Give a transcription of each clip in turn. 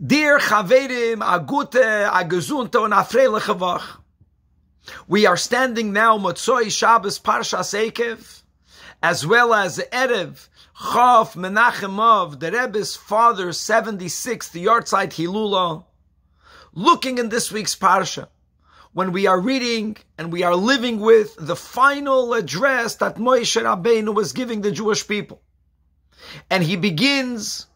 Dear Chaverim, agute, gute, and gesunte We are standing now, Motzoi Shabbos Parsha Sekev, as well as Erev, Chav Menachemov, the Rebbe's father, 76th yardside Hilula, looking in this week's Parsha, when we are reading and we are living with the final address that Moshe Rabbeinu was giving the Jewish people. And he begins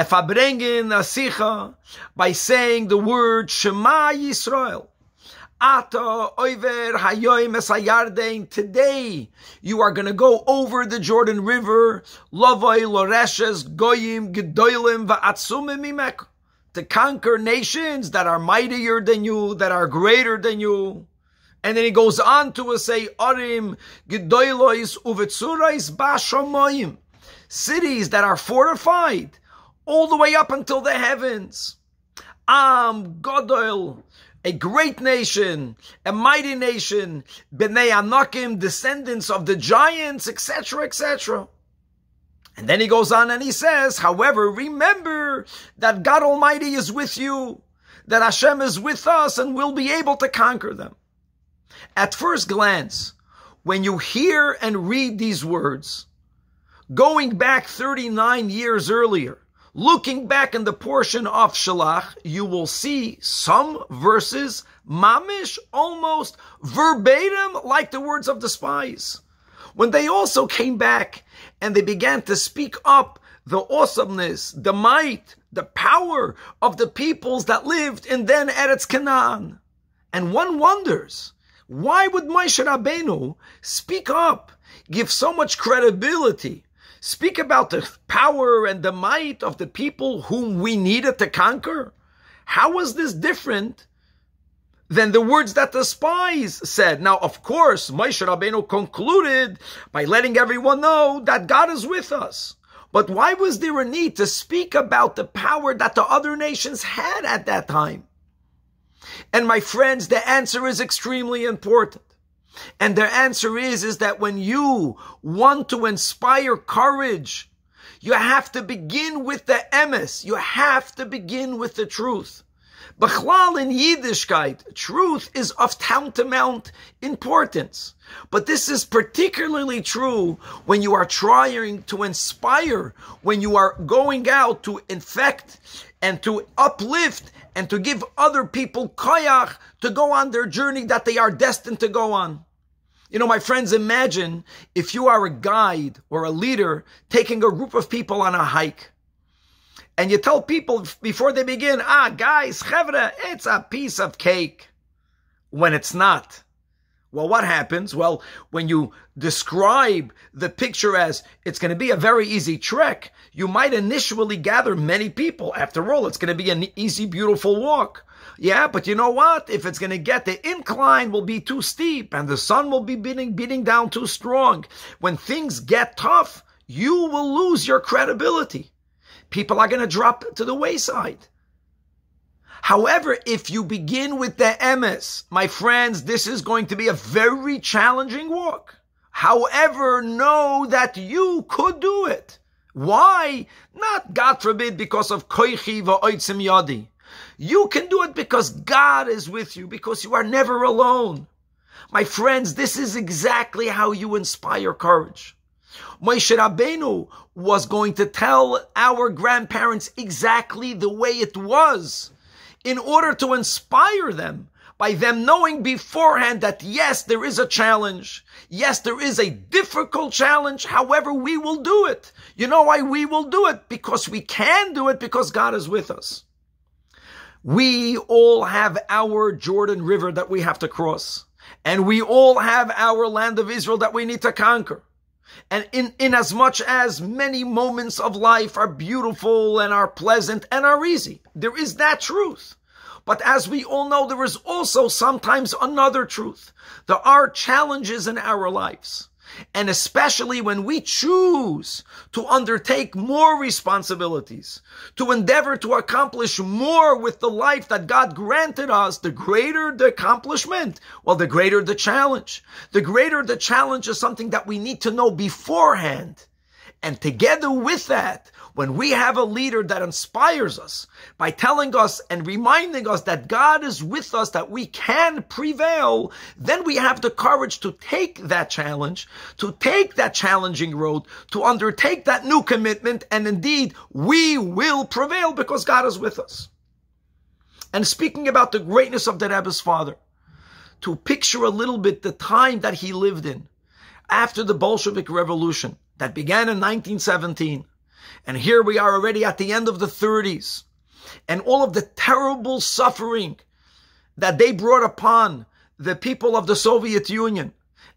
if I bring in a sicha by saying the word Shema Yisrael, ato over hayoim esayardein. Today, you are going to go over the Jordan River. Lovoi loreshes goyim gedolim va'atsumim imek. To conquer nations that are mightier than you, that are greater than you. And then he goes on to say, Arim gedoilois uvetzurais bashamoyim. Cities that are fortified all the way up until the heavens. Am um, Godol, a great nation, a mighty nation, Bnei Anakim, descendants of the giants, etc., etc. And then he goes on and he says, however, remember that God Almighty is with you, that Hashem is with us and will be able to conquer them. At first glance, when you hear and read these words, going back 39 years earlier, Looking back in the portion of Shalach, you will see some verses, mamish, almost verbatim, like the words of the spies. When they also came back and they began to speak up the awesomeness, the might, the power of the peoples that lived in then Eretz Canaan. And one wonders, why would Moshe Rabbeinu speak up, give so much credibility, speak about the power and the might of the people whom we needed to conquer? How was this different than the words that the spies said? Now, of course, Moshe Rabbeinu concluded by letting everyone know that God is with us. But why was there a need to speak about the power that the other nations had at that time? And my friends, the answer is extremely important. And their answer is, is that when you want to inspire courage you have to begin with the emes. You have to begin with the truth. Bechlal in Yiddishkeit, truth is of tantamount importance. But this is particularly true when you are trying to inspire, when you are going out to infect and to uplift and to give other people koyach to go on their journey that they are destined to go on. You know, my friends, imagine if you are a guide or a leader taking a group of people on a hike. And you tell people before they begin, ah, guys, chevra, it's a piece of cake. When it's not. Well, what happens? Well, when you describe the picture as it's going to be a very easy trek, you might initially gather many people. After all, it's going to be an easy, beautiful walk. Yeah, but you know what? If it's going to get the incline will be too steep and the sun will be beating, beating down too strong. When things get tough, you will lose your credibility. People are going to drop to the wayside. However, if you begin with the emes, my friends, this is going to be a very challenging walk. However, know that you could do it. Why? Not, God forbid, because of koichi va'oitzim yadi. You can do it because God is with you, because you are never alone. My friends, this is exactly how you inspire courage. Moshe Rabbeinu was going to tell our grandparents exactly the way it was in order to inspire them by them knowing beforehand that yes, there is a challenge. Yes, there is a difficult challenge. However, we will do it. You know why we will do it? Because we can do it because God is with us. We all have our Jordan River that we have to cross. And we all have our land of Israel that we need to conquer. And in, in as much as many moments of life are beautiful and are pleasant and are easy, there is that truth. But as we all know, there is also sometimes another truth. There are challenges in our lives. And especially when we choose to undertake more responsibilities, to endeavor to accomplish more with the life that God granted us, the greater the accomplishment, well, the greater the challenge. The greater the challenge is something that we need to know beforehand. And together with that, when we have a leader that inspires us by telling us and reminding us that God is with us, that we can prevail, then we have the courage to take that challenge, to take that challenging road, to undertake that new commitment, and indeed, we will prevail because God is with us. And speaking about the greatness of the Rebbe's father, to picture a little bit the time that he lived in after the Bolshevik Revolution that began in 1917, and here we are already at the end of the 30s. And all of the terrible suffering that they brought upon the people of the Soviet Union,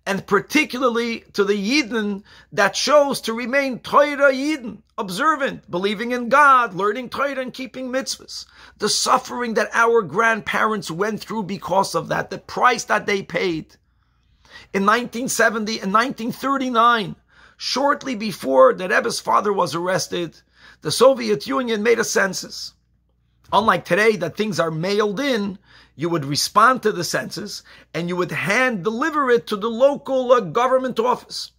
and particularly to the Yidden that chose to remain Torah Yidden, observant, believing in God, learning Torah and keeping mitzvahs. The suffering that our grandparents went through because of that, the price that they paid. In 1970 and 1939, shortly before the Rebbe's father was arrested, the Soviet Union made a census. Unlike today, that things are mailed in, you would respond to the census and you would hand deliver it to the local uh, government office.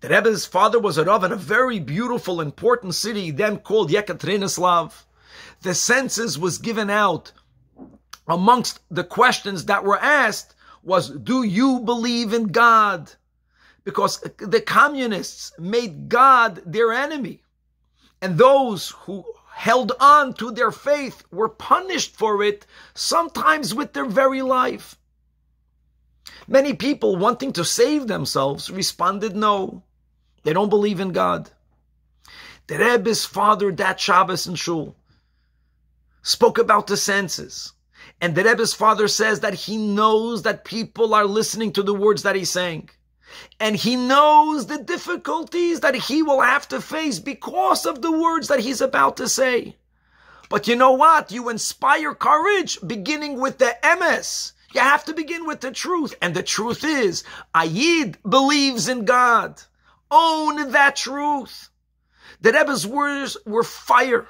The Rebbe's father was a Rav in a very beautiful, important city then called Yekaterinoslav. The census was given out amongst the questions that were asked was, do you believe in God? because the communists made God their enemy. And those who held on to their faith were punished for it, sometimes with their very life. Many people wanting to save themselves responded no. They don't believe in God. The Rebbe's father, that Shabbos and Shul, spoke about the senses. And the Rebbe's father says that he knows that people are listening to the words that he's saying. And he knows the difficulties that he will have to face because of the words that he's about to say. But you know what? You inspire courage beginning with the MS. You have to begin with the truth. And the truth is, Ayid believes in God. Own that truth. The Rebbe's words were fire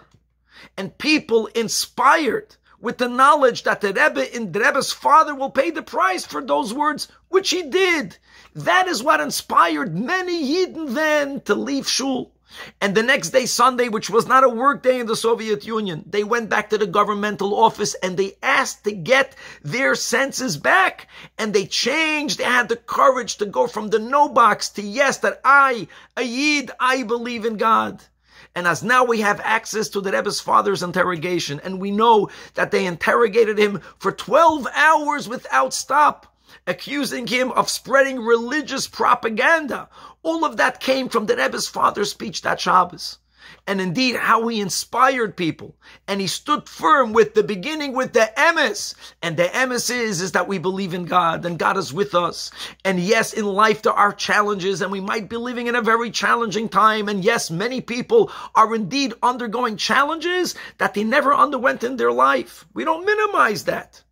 and people inspired with the knowledge that the Rebbe in the Rebbe's father will pay the price for those words, which he did. That is what inspired many Yidden then to leave Shul. And the next day, Sunday, which was not a work day in the Soviet Union, they went back to the governmental office and they asked to get their senses back. And they changed. They had the courage to go from the no box to yes, that I a yid, I believe in God. And as now we have access to the Rebbe's father's interrogation, and we know that they interrogated him for 12 hours without stop accusing him of spreading religious propaganda. All of that came from the Rebbe's father's speech that Shabbos and indeed how he inspired people. And he stood firm with the beginning, with the emes. And the emes is, is that we believe in God and God is with us. And yes, in life there are challenges and we might be living in a very challenging time. And yes, many people are indeed undergoing challenges that they never underwent in their life. We don't minimize that.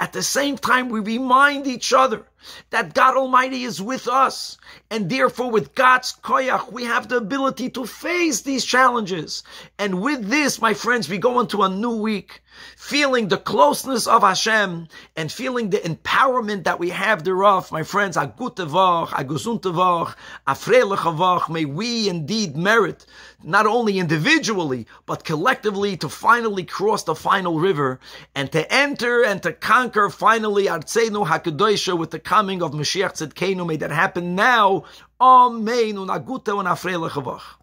At the same time, we remind each other that God Almighty is with us. And therefore, with God's koyach, we have the ability to face these challenges. And with this, my friends, we go into a new week, feeling the closeness of Hashem and feeling the empowerment that we have thereof. My friends, a good tevach, a gesund a freilich may we indeed merit, not only individually, but collectively to finally cross the final river and to enter and to conquer finally Artseinu hakadosha with the coming of Mashiach Tzedkenu. May that happen now. Amen. Unaguta unafrei lechavach.